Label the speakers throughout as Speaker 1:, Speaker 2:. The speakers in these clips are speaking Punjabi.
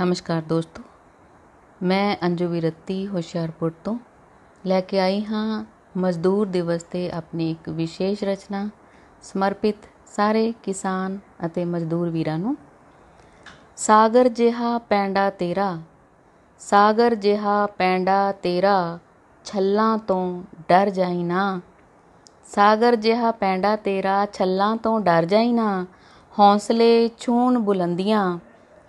Speaker 1: ਨਮਸਕਾਰ ਦੋਸਤੋ ਮੈਂ ਅੰਜੂ ਵਿਰਤੀ ਹੁਸ਼ਿਆਰਪੁਰ ਤੋਂ ਲੈ ਕੇ ਆਈ ਹਾਂ ਮਜ਼ਦੂਰ ਦਿਵਸ ਤੇ ਆਪਣੀ ਇੱਕ ਵਿਸ਼ੇਸ਼ ਰਚਨਾ ਸਮਰਪਿਤ ਸਾਰੇ ਕਿਸਾਨ ਅਤੇ ਮਜ਼ਦੂਰ ਵੀਰਾਂ ਨੂੰ ਸਾਗਰ ਜਿਹਾ ਪੈਂਡਾ ਤੇਰਾ ਸਾਗਰ ਜਿਹਾ ਪੈਂਡਾ ਤੇਰਾ ਛੱਲਾਂ ਤੋਂ ਡਰ ਜਾਈ ਨਾ ਸਾਗਰ ਜਿਹਾ ਪੈਂਡਾ ਤੇਰਾ ਛੱਲਾਂ ਤੋਂ ਡਰ ਜਾਈ ਨਾ ਹੌਸਲੇ ਛੂਣ ਬੁਲੰਦੀਆਂ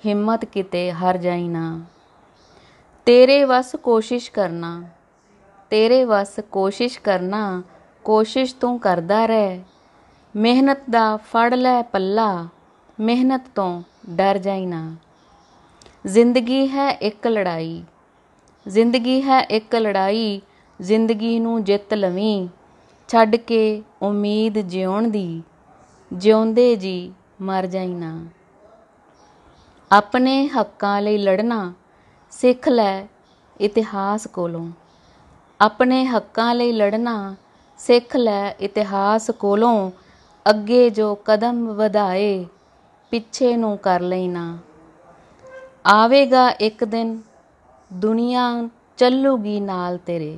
Speaker 1: ਹਿੰਮਤ ਕਿਤੇ ਹਰ ਜਾਈ ਨਾ ਤੇਰੇ ਵਸ ਕੋਸ਼ਿਸ਼ ਕਰਨਾ ਤੇਰੇ ਵਸ ਕੋਸ਼ਿਸ਼ ਕਰਨਾ ਕੋਸ਼ਿਸ਼ ਤੂੰ ਕਰਦਾ ਰਹਿ ਮਿਹਨਤ ਦਾ ਫੜ ਲੈ ਪੱਲਾ ਮਿਹਨਤ ਤੋਂ ਡਰ ਜਾਈ ਨਾ ਜ਼ਿੰਦਗੀ ਹੈ ਇੱਕ ਲੜਾਈ ਜ਼ਿੰਦਗੀ ਹੈ ਇੱਕ ਲੜਾਈ ਜ਼ਿੰਦਗੀ ਨੂੰ ਜਿੱਤ ਲਵੀਂ ਛੱਡ ਕੇ ਉਮੀਦ ਜਿਉਣ ਦੀ ਜਿਉਂਦੇ ਜੀ ਮਰ ਜਾਈ ਨਾ ਆਪਣੇ ਹੱਕਾਂ ਲਈ ਲੜਨਾ ਸਿੱਖ ਲੈ ਇਤਿਹਾਸ ਕੋਲੋਂ ਆਪਣੇ ਹੱਕਾਂ ਲਈ ਲੜਨਾ ਸਿੱਖ ਲੈ ਇਤਿਹਾਸ ਕੋਲੋਂ ਅੱਗੇ ਜੋ ਕਦਮ ਵਧਾਏ ਪਿੱਛੇ ਨੂੰ ਕਰ ਲੈਣਾ ਆਵੇਗਾ ਇੱਕ ਦਿਨ ਦੁਨੀਆ ਚੱਲੂਗੀ ਨਾਲ ਤੇਰੇ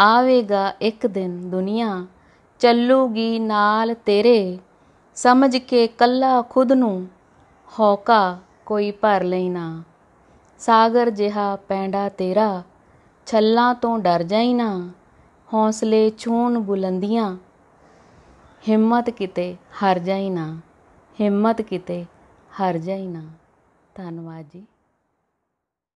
Speaker 1: ਆਵੇਗਾ ਇੱਕ ਦਿਨ ਦੁਨੀਆ ਚੱਲੂਗੀ ਨਾਲ ਤੇਰੇ ਸਮਝ ਕੇ ਕੱਲਾ ਖੁਦ ਨੂੰ ਹੌਕਾ ਕੋਈ ਭਰ ਨਾ ਸਾਗਰ ਜਿਹਾ ਪੈਂਡਾ ਤੇਰਾ ਛੱਲਾਂ ਤੋਂ ਡਰ ਜਾਈ ਨਾ ਹੌਸਲੇ ਛੂਣ ਬੁਲੰਦੀਆਂ ਹਿੰਮਤ ਕਿਤੇ ਹਾਰ ਜਾਈ ਨਾ ਹਿੰਮਤ ਕਿਤੇ ਹਾਰ ਜਾਈ ਨਾ ਧੰਨਵਾਦ ਜੀ